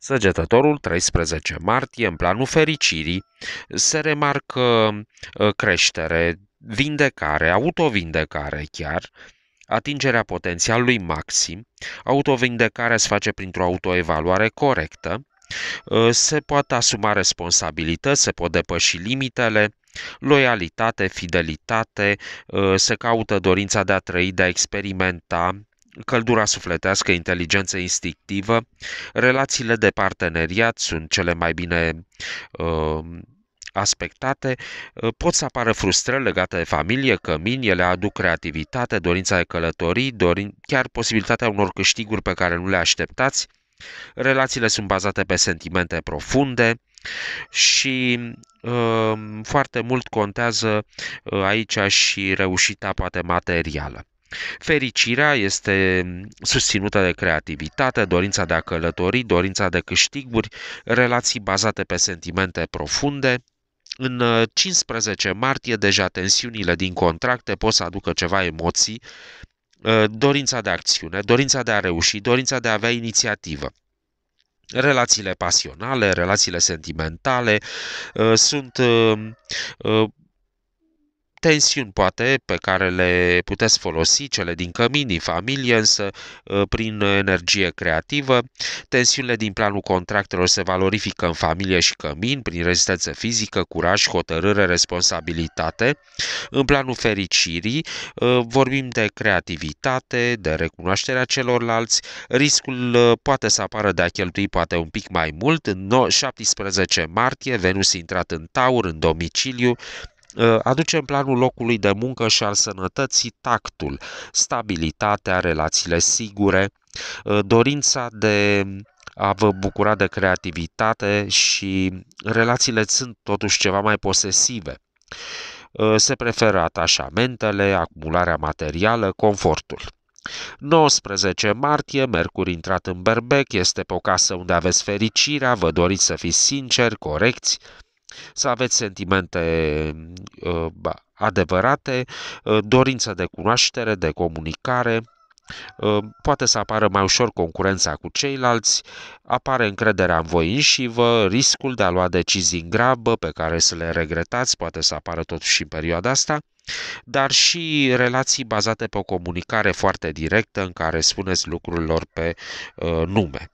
Săgetătorul 13 martie, în planul fericirii, se remarcă ă, creștere, vindecare, autovindecare chiar, atingerea potențialului maxim, autovindecarea se face printr-o autoevaluare corectă, ă, se poate asuma responsabilități, se pot depăși limitele, loialitate, fidelitate, ă, se caută dorința de a trăi, de a experimenta, căldura sufletească, inteligența instinctivă, relațiile de parteneriat sunt cele mai bine uh, aspectate, uh, pot să apară frustrări legate de familie, cămin, ele aduc creativitate, dorința de călătorii, dorin, chiar posibilitatea unor câștiguri pe care nu le așteptați. Relațiile sunt bazate pe sentimente profunde și uh, foarte mult contează uh, aici și reușita poate materială. Fericirea este susținută de creativitate, dorința de a călători, dorința de câștiguri, relații bazate pe sentimente profunde. În 15 uh, martie, deja tensiunile din contracte pot să aducă ceva emoții, uh, dorința de acțiune, dorința de a reuși, dorința de a avea inițiativă. Relațiile pasionale, relațiile sentimentale uh, sunt tensiuni poate pe care le puteți folosi, cele din cămin, din familie, însă ă, prin energie creativă. Tensiunile din planul contractelor se valorifică în familie și cămin prin rezistență fizică, curaj, hotărâre, responsabilitate. În planul fericirii ă, vorbim de creativitate, de recunoașterea celorlalți. Riscul ă, poate să apară de a cheltui poate un pic mai mult. În 17 martie, Venus intrat în Taur, în domiciliu, Uh, aduce în planul locului de muncă și al sănătății tactul, stabilitatea, relațiile sigure, uh, dorința de a vă bucura de creativitate și relațiile sunt totuși ceva mai posesive. Uh, se preferă atașamentele, acumularea materială, confortul. 19 martie, Mercur intrat în berbec, este pe o casă unde aveți fericirea, vă doriți să fiți sinceri, corecți, să aveți sentimente uh, adevărate, uh, dorință de cunoaștere, de comunicare, uh, poate să apară mai ușor concurența cu ceilalți, apare încrederea în voi înșivă, riscul de a lua decizii în grabă pe care să le regretați, poate să apară totuși în perioada asta, dar și relații bazate pe o comunicare foarte directă în care spuneți lucrurilor pe uh, nume.